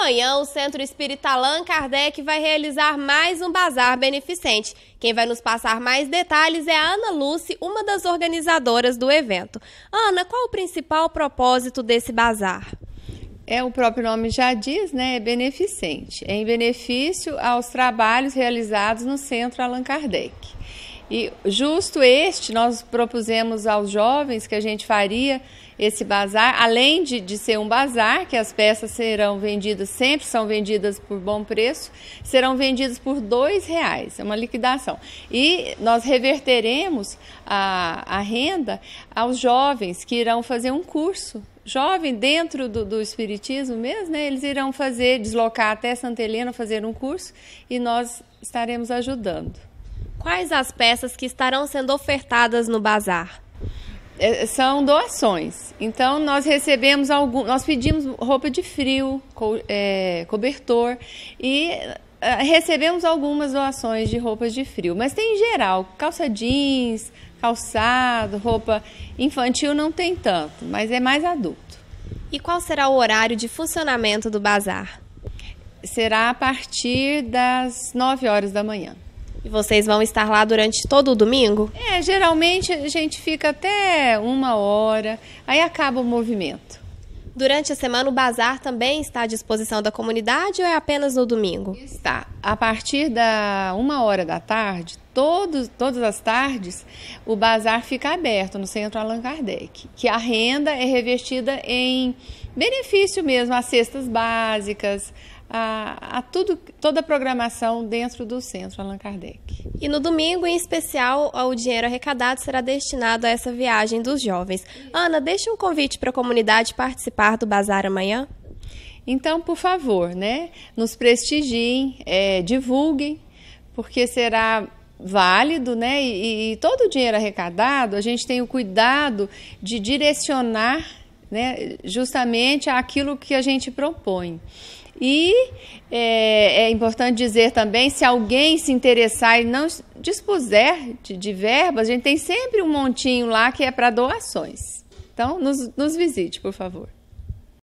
Amanhã, o Centro Espírita Allan Kardec vai realizar mais um bazar beneficente. Quem vai nos passar mais detalhes é a Ana Luce, uma das organizadoras do evento. Ana, qual o principal propósito desse bazar? É, o próprio nome já diz, né? É beneficente. É em benefício aos trabalhos realizados no Centro Allan Kardec. E justo este, nós propusemos aos jovens que a gente faria esse bazar, além de, de ser um bazar, que as peças serão vendidas, sempre são vendidas por bom preço, serão vendidas por dois reais, é uma liquidação. E nós reverteremos a, a renda aos jovens que irão fazer um curso jovem dentro do, do, espiritismo mesmo, né? Eles irão fazer, deslocar até Santa Helena, fazer um curso e nós estaremos ajudando. Quais as peças que estarão sendo ofertadas no bazar? É, são doações. Então nós recebemos algum, nós pedimos roupa de frio, co, é, cobertor e é, recebemos algumas doações de roupas de frio. Mas tem em geral calça jeans, calçado, roupa infantil não tem tanto, mas é mais adulto. E qual será o horário de funcionamento do bazar? Será a partir das 9 horas da manhã. E vocês vão estar lá durante todo o domingo? É, geralmente a gente fica até uma hora, aí acaba o movimento. Durante a semana, o bazar também está à disposição da comunidade ou é apenas no domingo? Está. A partir da uma hora da tarde, todos, todas as tardes, o bazar fica aberto no Centro Allan Kardec, que a renda é revertida em benefício mesmo, as cestas básicas, a, a tudo, toda a programação dentro do Centro Allan Kardec. E no domingo, em especial, o dinheiro arrecadado será destinado a essa viagem dos jovens. Ana, deixa um convite para a comunidade participar do bazar amanhã. Então, por favor, né, nos prestigiem, é, divulguem, porque será válido, né? E, e, todo o dinheiro arrecadado, a gente tem o cuidado de direcionar né? justamente aquilo que a gente propõe. E é, é, importante dizer também, se alguém se interessar e não dispuser de, de verbas, a gente tem sempre um montinho lá que é para doações. Então, nos, nos visite, por favor.